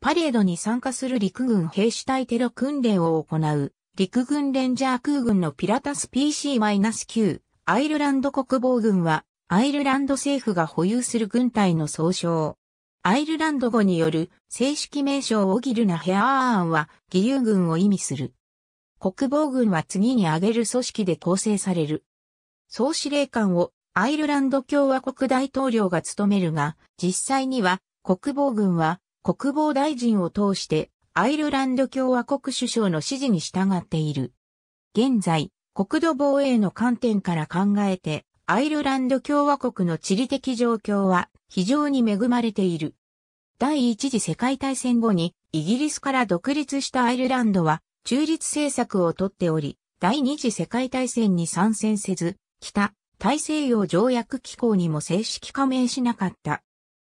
パレードに参加する陸軍兵士隊テロ訓練を行う、陸軍レンジャー空軍のピラタス PC-9、アイルランド国防軍は、アイルランド政府が保有する軍隊の総称。アイルランド語による正式名称オギルナヘアーアンは義勇軍を意味する。国防軍は次に挙げる組織で構成される。総司令官をアイルランド共和国大統領が務めるが、実際には国防軍は国防大臣を通してアイルランド共和国首相の指示に従っている。現在、国土防衛の観点から考えて、アイルランド共和国の地理的状況は非常に恵まれている。第一次世界大戦後にイギリスから独立したアイルランドは中立政策をとっており、第二次世界大戦に参戦せず、北大西洋条約機構にも正式加盟しなかった。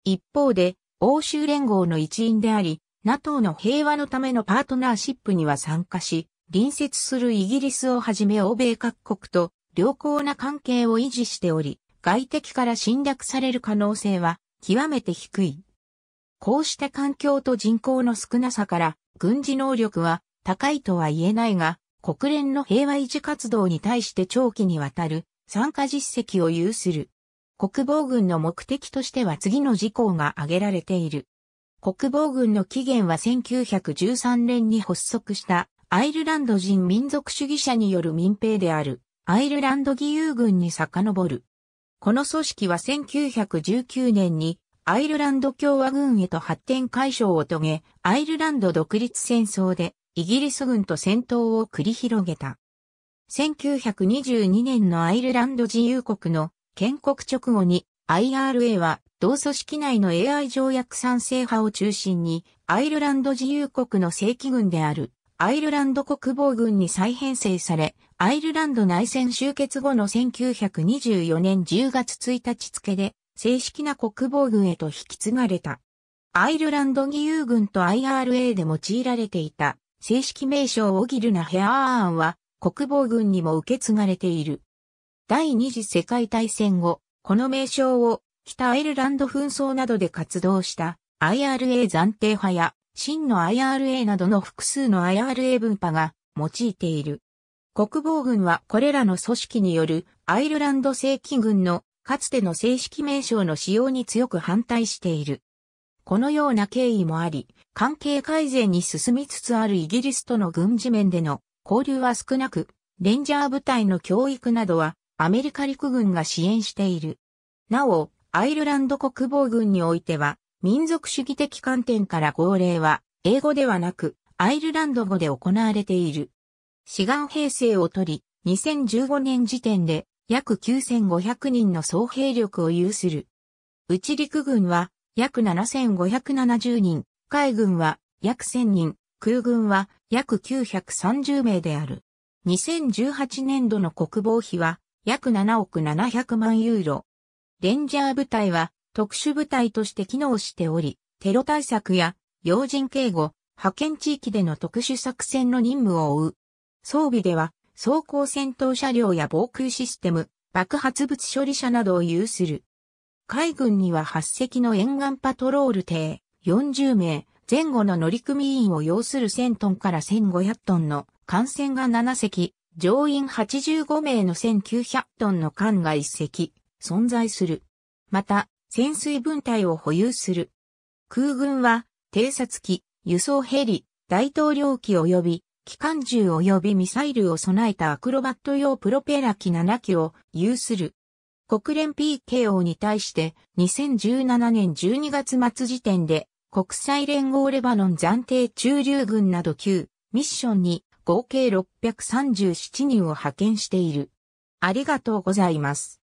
一方で、欧州連合の一員であり、NATO の平和のためのパートナーシップには参加し、隣接するイギリスをはじめ欧米各国と良好な関係を維持しており、外敵から侵略される可能性は極めて低い。こうした環境と人口の少なさから軍事能力は高いとは言えないが、国連の平和維持活動に対して長期にわたる参加実績を有する。国防軍の目的としては次の事項が挙げられている。国防軍の起源は1913年に発足したアイルランド人民族主義者による民兵であるアイルランド義勇軍に遡る。この組織は1919年にアイルランド共和軍へと発展解消を遂げ、アイルランド独立戦争でイギリス軍と戦闘を繰り広げた。1922年のアイルランド自由国の建国直後に IRA は同組織内の AI 条約賛成派を中心にアイルランド自由国の正規軍であるアイルランド国防軍に再編成され、アイルランド内戦終結後の1924年10月1日付で正式な国防軍へと引き継がれた。アイルランド義勇軍と IRA で用いられていた正式名称オギルナ・ヘアーアンは国防軍にも受け継がれている。第二次世界大戦後、この名称を北アイルランド紛争などで活動した IRA 暫定派や真の IRA などの複数の IRA 分派が用いている。国防軍はこれらの組織によるアイルランド正規軍のかつての正式名称の使用に強く反対している。このような経緯もあり、関係改善に進みつつあるイギリスとの軍事面での交流は少なく、レンジャー部隊の教育などはアメリカ陸軍が支援している。なお、アイルランド国防軍においては、民族主義的観点から号令は、英語ではなく、アイルランド語で行われている。志願編成を取り、2015年時点で、約9500人の総兵力を有する。内陸軍は、約7570人、海軍は、約1000人、空軍は、約930名である。2018年度の国防費は、約7億700万ユーロ。レンジャー部隊は特殊部隊として機能しており、テロ対策や要人警護、派遣地域での特殊作戦の任務を負う。装備では装甲戦闘車両や防空システム、爆発物処理車などを有する。海軍には8隻の沿岸パトロール艇40名、前後の乗組員を要する1000トンから1500トンの艦船が7隻、乗員85名の1900トンの艦が一隻存在する。また、潜水分隊を保有する。空軍は、偵察機、輸送ヘリ、大統領機及び、機関銃及びミサイルを備えたアクロバット用プロペラ機7機を有する。国連 PKO に対して2017年12月末時点で国際連合レバノン暫定駐留軍など9ミッションに合計637人を派遣している。ありがとうございます。